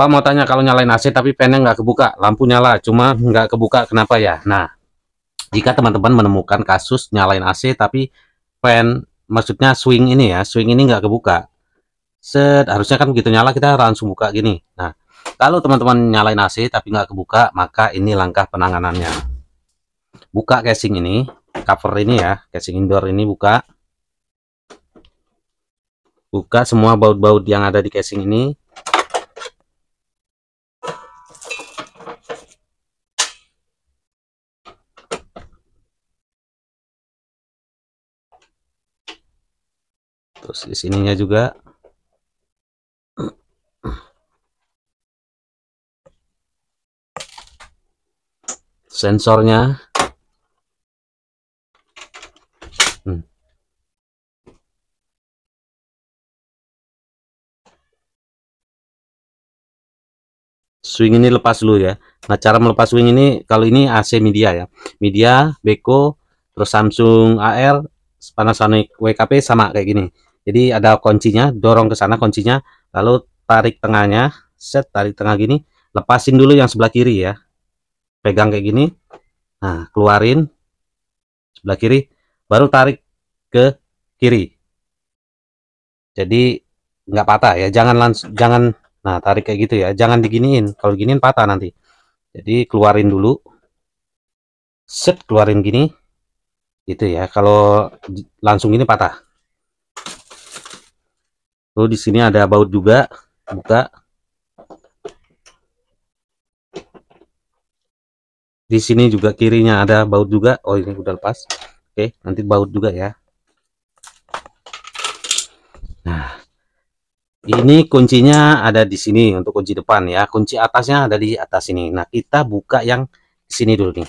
Pak mau tanya kalau nyalain AC tapi fan nggak kebuka, lampu nyala cuma nggak kebuka kenapa ya? Nah, jika teman-teman menemukan kasus nyalain AC tapi fan maksudnya swing ini ya, swing ini nggak kebuka. Set, harusnya kan begitu nyala kita langsung buka gini. Nah, kalau teman-teman nyalain AC tapi nggak kebuka, maka ini langkah penanganannya. Buka casing ini, cover ini ya, casing indoor ini buka. Buka semua baut-baut yang ada di casing ini, terus di sininya juga sensornya hmm. swing ini lepas dulu ya nah cara melepas swing ini kalau ini AC media ya media Beko terus Samsung AR Panasonic WKP sama kayak gini jadi ada kuncinya dorong ke sana kuncinya lalu tarik tengahnya set tarik tengah gini lepasin dulu yang sebelah kiri ya pegang kayak gini nah keluarin sebelah kiri baru tarik ke kiri jadi nggak patah ya jangan langsung jangan nah tarik kayak gitu ya jangan diginiin kalau giniin patah nanti jadi keluarin dulu set keluarin gini gitu ya kalau langsung ini patah Lalu di sini ada baut juga, buka. Di sini juga kirinya ada baut juga. Oh, ini udah lepas. Oke, nanti baut juga ya. Nah, ini kuncinya ada di sini untuk kunci depan ya. Kunci atasnya ada di atas ini. Nah, kita buka yang di sini dulu nih.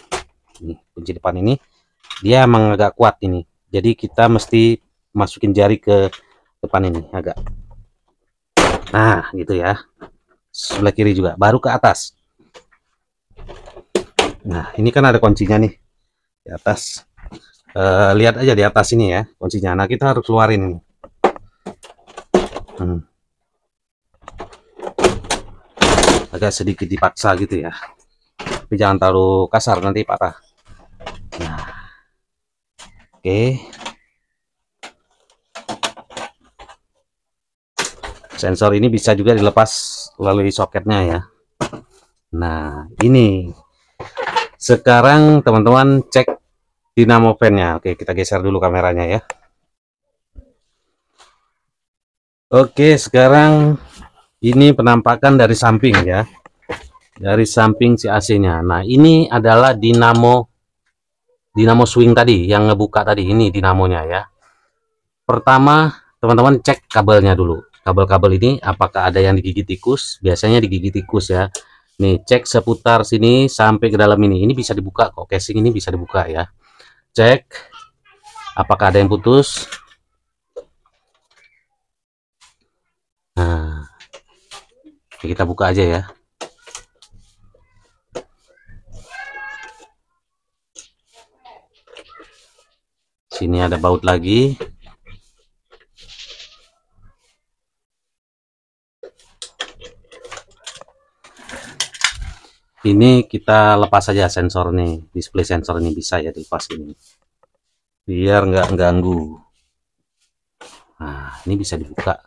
Ini kunci depan ini dia emang agak kuat ini. Jadi kita mesti masukin jari ke depan ini agak nah gitu ya sebelah kiri juga baru ke atas nah ini kan ada kuncinya nih di atas e, lihat aja di atas ini ya kuncinya nah kita harus keluarin ini hmm. agak sedikit dipaksa gitu ya tapi jangan terlalu kasar nanti patah nah oke okay. sensor ini bisa juga dilepas melalui soketnya ya nah ini sekarang teman-teman cek dinamo fan-nya oke kita geser dulu kameranya ya oke sekarang ini penampakan dari samping ya dari samping si AC nya nah ini adalah dinamo dinamo swing tadi yang ngebuka tadi ini dinamonya ya pertama teman-teman cek kabelnya dulu kabel-kabel ini apakah ada yang digigit tikus biasanya digigit tikus ya nih cek seputar sini sampai ke dalam ini ini bisa dibuka kok casing ini bisa dibuka ya cek apakah ada yang putus nah kita buka aja ya sini ada baut lagi ini kita lepas saja sensor nih display sensor ini bisa ya dilepas ini biar nggak ganggu nah ini bisa dibuka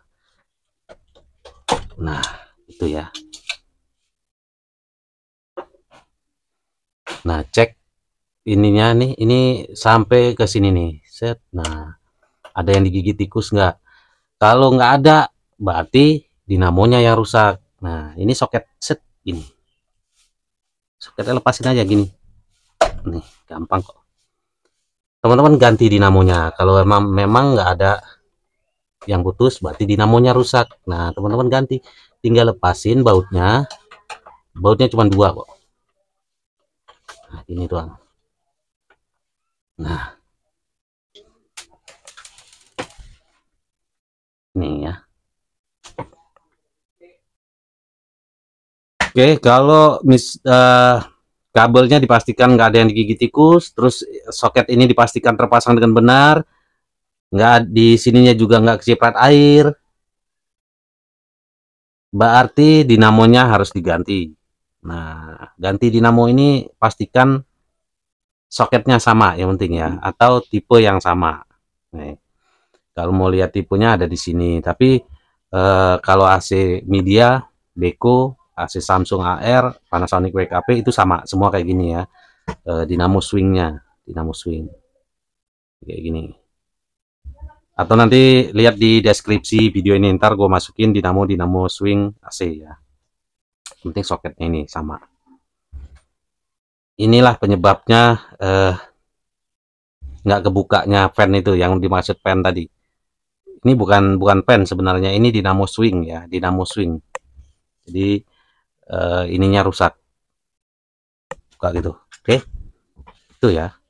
nah itu ya nah cek ininya nih ini sampai ke sini nih set nah ada yang digigit tikus nggak kalau nggak ada berarti dinamonya yang rusak nah ini soket set ini soketnya lepasin aja gini nih gampang kok teman-teman ganti dinamonya kalau memang memang nggak ada yang putus berarti dinamonya rusak nah teman-teman ganti tinggal lepasin bautnya bautnya cuma dua kok nah ini doang nah Oke, okay, kalau mis uh, kabelnya dipastikan nggak ada yang digigit tikus, terus soket ini dipastikan terpasang dengan benar, nggak di sininya juga nggak keciprat air, berarti dinamonya harus diganti. Nah, ganti dinamo ini pastikan soketnya sama yang penting ya, hmm. atau tipe yang sama. Nih, kalau mau lihat tipenya ada di sini. Tapi uh, kalau AC media, Beko AC ah, Samsung AR, Panasonic WKP itu sama semua kayak gini ya. E, dinamo swingnya, dinamo swing kayak gini. Atau nanti lihat di deskripsi video ini ntar gue masukin dinamo dinamo swing AC ya. penting soketnya ini sama. Inilah penyebabnya eh, nggak eh, kebukanya fan itu yang dimaksud fan tadi. Ini bukan bukan fan sebenarnya ini dinamo swing ya, dinamo swing. Jadi uh, ininya rusak buka gitu oke okay? itu ya